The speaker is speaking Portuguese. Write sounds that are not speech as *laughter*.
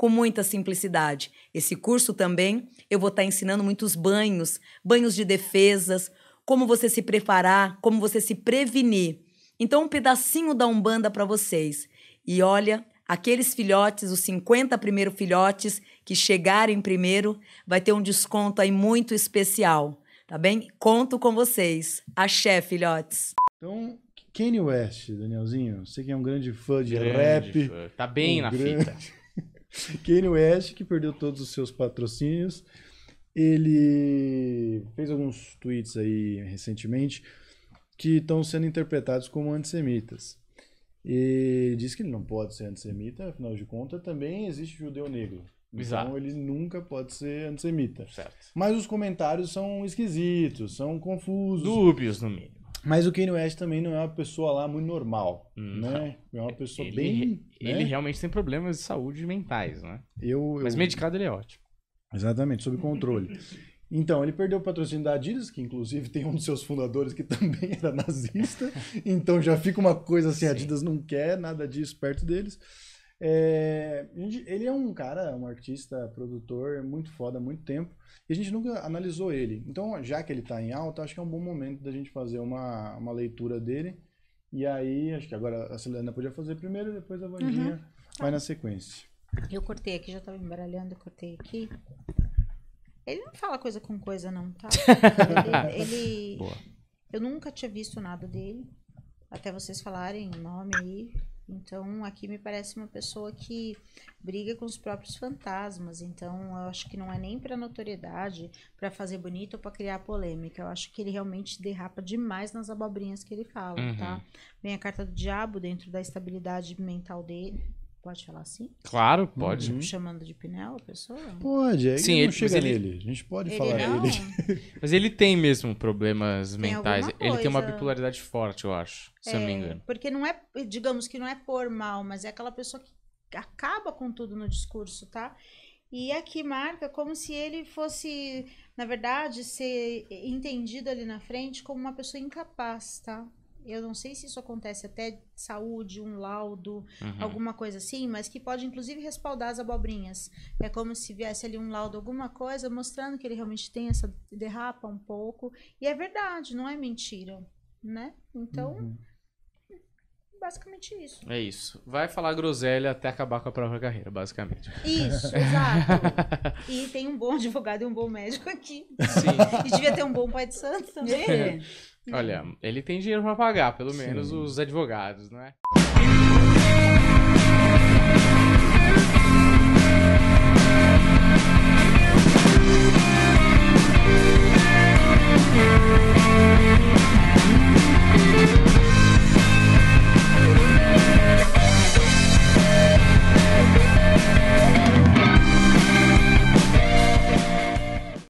com muita simplicidade. Esse curso também eu vou estar tá ensinando muitos banhos, banhos de defesas, como você se preparar, como você se prevenir. Então, um pedacinho da Umbanda para vocês. E olha, aqueles filhotes, os 50 primeiros filhotes que chegarem primeiro, vai ter um desconto aí muito especial, tá bem? Conto com vocês. Axé, filhotes. Então, Kanye West, Danielzinho, você que é um grande fã de grande rap. Fã. Tá bem um na grande... fita. Kanye West, que perdeu todos os seus patrocínios. Ele fez alguns tweets aí recentemente que estão sendo interpretados como antissemitas. E diz que ele não pode ser antissemita, afinal de contas, também existe judeu negro. Então ele nunca pode ser antissemita. Certo. Mas os comentários são esquisitos, são confusos. Dúbios, no mínimo. Mas o Kanye West também não é uma pessoa lá muito normal, hum, né? É uma pessoa ele, bem... Né? Ele né? realmente tem problemas de saúde mentais, né? Eu, Mas medicado ele é ótimo. Exatamente, sob controle. Então, ele perdeu o patrocínio da Adidas, que inclusive tem um dos seus fundadores que *laughs* também era nazista. Então já fica uma coisa assim, a Adidas não quer nada disso perto deles. É, ele é um cara, um artista, produtor, muito foda, muito tempo, e a gente nunca analisou ele. Então, já que ele está em alta, acho que é um bom momento da gente fazer uma, uma leitura dele. E aí, acho que agora a Celena podia fazer primeiro, depois a Vandinha uhum. vai tá. na sequência. Eu cortei aqui, já estava embaralhando, cortei aqui. Ele não fala coisa com coisa, não, tá? *laughs* Ele. ele eu nunca tinha visto nada dele. Até vocês falarem o nome aí. Então, aqui me parece uma pessoa que briga com os próprios fantasmas. Então, eu acho que não é nem para notoriedade, para fazer bonito ou para criar polêmica. Eu acho que ele realmente derrapa demais nas abobrinhas que ele fala, tá? uhum. tá? Vem a carta do diabo dentro da estabilidade mental dele, Pode falar assim? Claro, pode. Uhum. Chamando de Pinel a pessoa? Pode, é Sim, ele, não chega ele, A gente pode ele falar não. ele. *laughs* mas ele tem mesmo problemas tem mentais. Ele tem uma bipolaridade forte, eu acho, se eu não me é, engano. Porque não é, digamos que não é por mal, mas é aquela pessoa que acaba com tudo no discurso, tá? E aqui é marca como se ele fosse, na verdade, ser entendido ali na frente como uma pessoa incapaz, tá? eu não sei se isso acontece até saúde, um laudo, uhum. alguma coisa assim, mas que pode inclusive respaldar as abobrinhas. É como se viesse ali um laudo, alguma coisa, mostrando que ele realmente tem essa derrapa um pouco. E é verdade, não é mentira, né? Então, uhum. basicamente isso. É isso. Vai falar groselha até acabar com a própria carreira, basicamente. Isso, *laughs* exato. e tem um bom advogado e um bom médico aqui. Sim. e devia ter um bom pai de santo também. É. É. Olha, ele tem dinheiro pra pagar, pelo menos os advogados, não é?